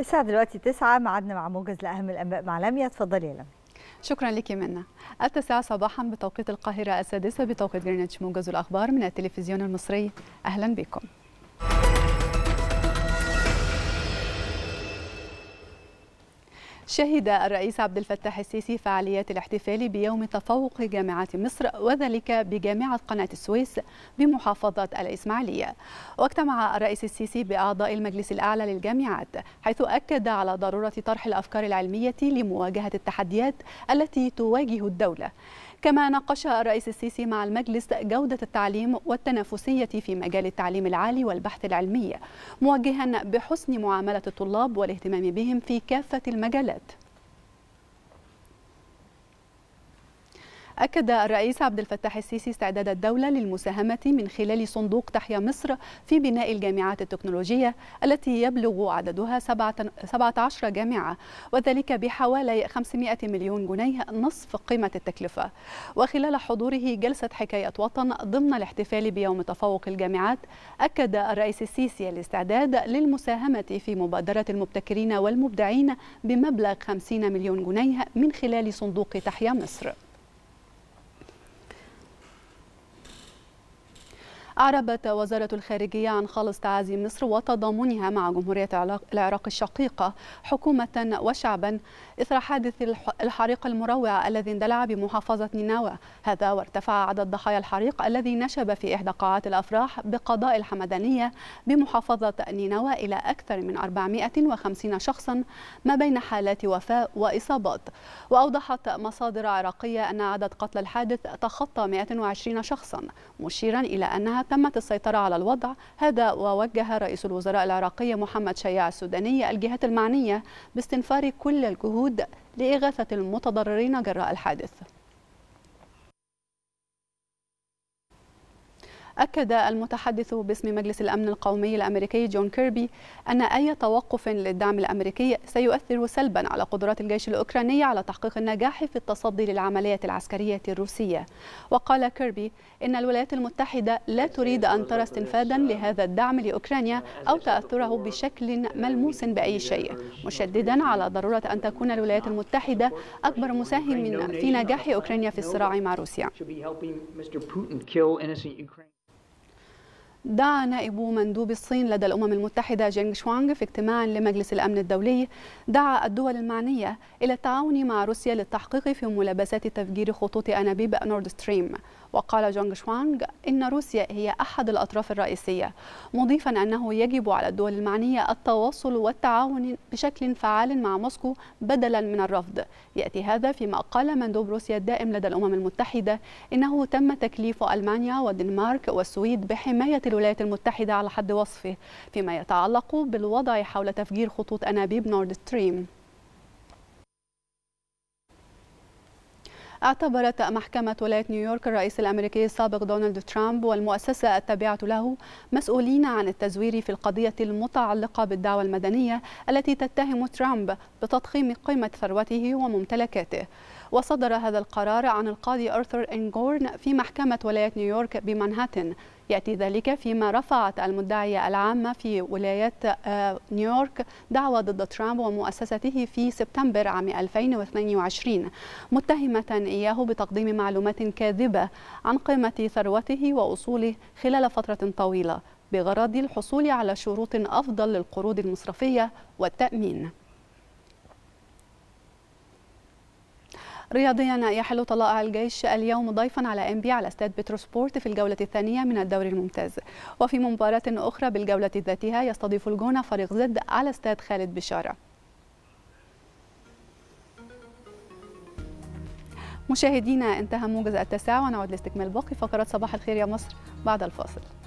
الساعة دلوقتي تسعة معدنا مع موجز لأهم الأنباء مع لميا اتفضلي يا لميا شكرا لك منا التاسعة صباحا بتوقيت القاهرة السادسة بتوقيت جرينتش موجز الأخبار من التلفزيون المصري أهلا بكم شهد الرئيس عبد الفتاح السيسي فعاليات الاحتفال بيوم تفوق جامعة مصر وذلك بجامعة قناة السويس بمحافظة الإسماعيلية واجتمع الرئيس السيسي بأعضاء المجلس الأعلى للجامعات حيث أكد على ضرورة طرح الأفكار العلمية لمواجهة التحديات التي تواجه الدولة كما ناقش الرئيس السيسي مع المجلس جودة التعليم والتنافسية في مجال التعليم العالي والبحث العلمي موجها بحسن معاملة الطلاب والاهتمام بهم في كافة المجالات أكد الرئيس عبد الفتاح السيسي استعداد الدولة للمساهمة من خلال صندوق تحيا مصر في بناء الجامعات التكنولوجية التي يبلغ عددها 17 جامعة وذلك بحوالي 500 مليون جنيه نصف قيمة التكلفة وخلال حضوره جلسة حكاية وطن ضمن الاحتفال بيوم تفوق الجامعات أكد الرئيس السيسي الاستعداد للمساهمة في مبادرة المبتكرين والمبدعين بمبلغ 50 مليون جنيه من خلال صندوق تحيا مصر أعربت وزارة الخارجية عن خالص تعازي مصر وتضامنها مع جمهورية العراق الشقيقة حكومة وشعبا إثر حادث الحريق المروع الذي اندلع بمحافظة نينوى هذا وارتفع عدد ضحايا الحريق الذي نشب في إحدى قاعات الأفراح بقضاء الحمدانية بمحافظة نينوى إلى أكثر من 450 شخصا ما بين حالات وفاة وإصابات وأوضحت مصادر عراقية أن عدد قتلى الحادث تخطى 120 شخصا مشيرا إلى أنها تمت السيطرة على الوضع هذا ووجه رئيس الوزراء العراقي محمد شياع السوداني الجهات المعنية باستنفار كل الجهود لإغاثة المتضررين جراء الحادث أكد المتحدث باسم مجلس الأمن القومي الأمريكي جون كيربي أن أي توقف للدعم الأمريكي سيؤثر سلبا على قدرات الجيش الأوكراني على تحقيق النجاح في التصدي للعملية العسكرية الروسية وقال كيربي إن الولايات المتحدة لا تريد أن ترى استنفادا لهذا الدعم لأوكرانيا أو تأثره بشكل ملموس بأي شيء مشددا على ضرورة أن تكون الولايات المتحدة أكبر مساهم في نجاح أوكرانيا في الصراع مع روسيا دعا نائب مندوب الصين لدى الأمم المتحدة جينغ شوانغ في اجتماع لمجلس الأمن الدولي دعا الدول المعنية إلى التعاون مع روسيا للتحقيق في ملابسات تفجير خطوط أنابيب نورد ستريم وقال جونغ شوانغ إن روسيا هي أحد الأطراف الرئيسية مضيفا أنه يجب على الدول المعنية التواصل والتعاون بشكل فعال مع موسكو بدلا من الرفض يأتي هذا فيما قال مندوب روسيا الدائم لدى الأمم المتحدة إنه تم تكليف ألمانيا والدنمارك والسويد بحماية الولايات المتحدة على حد وصفه فيما يتعلق بالوضع حول تفجير خطوط أنابيب نورد ستريم اعتبرت محكمة ولاية نيويورك الرئيس الأمريكي السابق دونالد ترامب والمؤسسة التابعة له مسؤولين عن التزوير في القضية المتعلقة بالدعوة المدنية التي تتهم ترامب بتضخيم قيمة ثروته وممتلكاته وصدر هذا القرار عن القاضي أرثر إنغورن في محكمة ولاية نيويورك بمنهاتن يأتي ذلك فيما رفعت المدعية العامة في ولاية آه، نيويورك دعوى ضد ترامب ومؤسسته في سبتمبر عام 2022 متهمة إياه بتقديم معلومات كاذبة عن قيمة ثروته وأصوله خلال فترة طويلة بغرض الحصول على شروط أفضل للقروض المصرفية والتأمين رياضيا يحل طلائع الجيش اليوم ضيفا على انبي على استاد بتروسبورت في الجولة الثانية من الدوري الممتاز وفي مباراة أخرى بالجولة ذاتها يستضيف الجونة فريق زد على استاد خالد بشارة مشاهدينا انتهى موجز التسع ونعود لاستكمال باقي فقرات صباح الخير يا مصر بعد الفاصل